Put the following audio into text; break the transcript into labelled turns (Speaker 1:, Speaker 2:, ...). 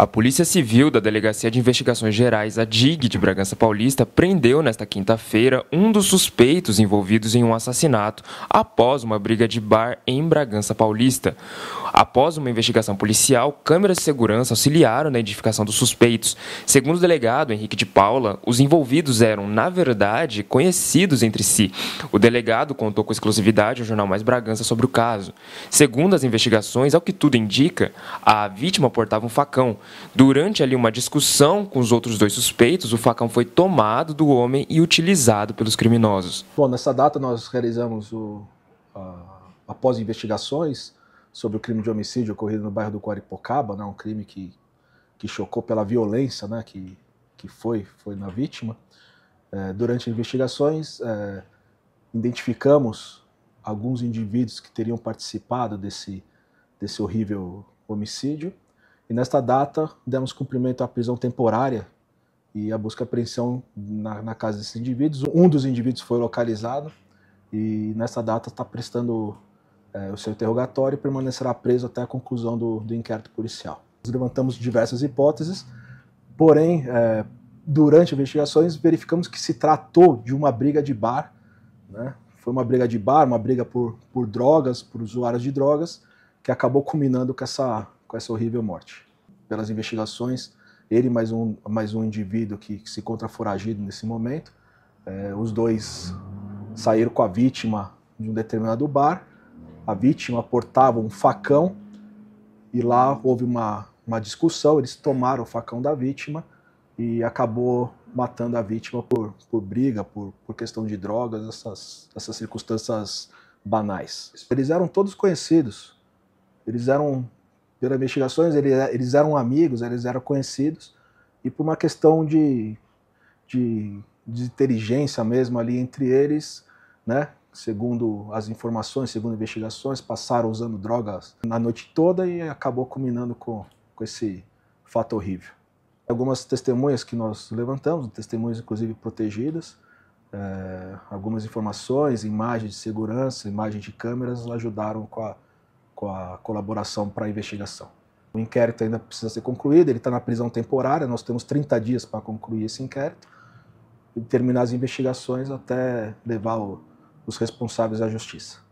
Speaker 1: A Polícia Civil da Delegacia de Investigações Gerais, a DIG, de Bragança Paulista, prendeu nesta quinta-feira um dos suspeitos envolvidos em um assassinato após uma briga de bar em Bragança Paulista. Após uma investigação policial, câmeras de segurança auxiliaram na identificação dos suspeitos. Segundo o delegado Henrique de Paula, os envolvidos eram, na verdade, conhecidos entre si. O delegado contou com exclusividade ao jornal Mais Bragança sobre o caso. Segundo as investigações, ao que tudo indica, a vítima portava um facão. Durante ali uma discussão com os outros dois suspeitos, o facão foi tomado do homem e utilizado pelos criminosos.
Speaker 2: Bom, nessa data nós realizamos, o, a, após investigações sobre o crime de homicídio ocorrido no bairro do Coripocaba, né, um crime que, que chocou pela violência né, que, que foi, foi na vítima, é, durante investigações é, identificamos alguns indivíduos que teriam participado desse, desse horrível homicídio. E nesta data, demos cumprimento à prisão temporária e à busca e apreensão na, na casa desses indivíduos. Um dos indivíduos foi localizado e nessa data está prestando é, o seu interrogatório e permanecerá preso até a conclusão do, do inquérito policial. Nós levantamos diversas hipóteses, porém, é, durante investigações, verificamos que se tratou de uma briga de bar. Né? Foi uma briga de bar, uma briga por, por drogas, por usuários de drogas, que acabou culminando com essa com essa horrível morte. Pelas investigações, ele mais um, mais um indivíduo que, que se encontra foragido nesse momento, é, os dois saíram com a vítima de um determinado bar, a vítima portava um facão e lá houve uma, uma discussão, eles tomaram o facão da vítima e acabou matando a vítima por, por briga, por, por questão de drogas, essas, essas circunstâncias banais. Eles eram todos conhecidos, eles eram pelas investigações, eles, é, eles eram amigos, eles eram conhecidos, e por uma questão de, de, de inteligência mesmo ali entre eles, né? segundo as informações, segundo investigações, passaram usando drogas na noite toda e acabou culminando com, com esse fato horrível. Algumas testemunhas que nós levantamos, testemunhas inclusive protegidas, é, algumas informações, imagens de segurança, imagens de câmeras ajudaram com a com a colaboração para a investigação. O inquérito ainda precisa ser concluído, ele está na prisão temporária, nós temos 30 dias para concluir esse inquérito e terminar as investigações até levar o, os responsáveis à justiça.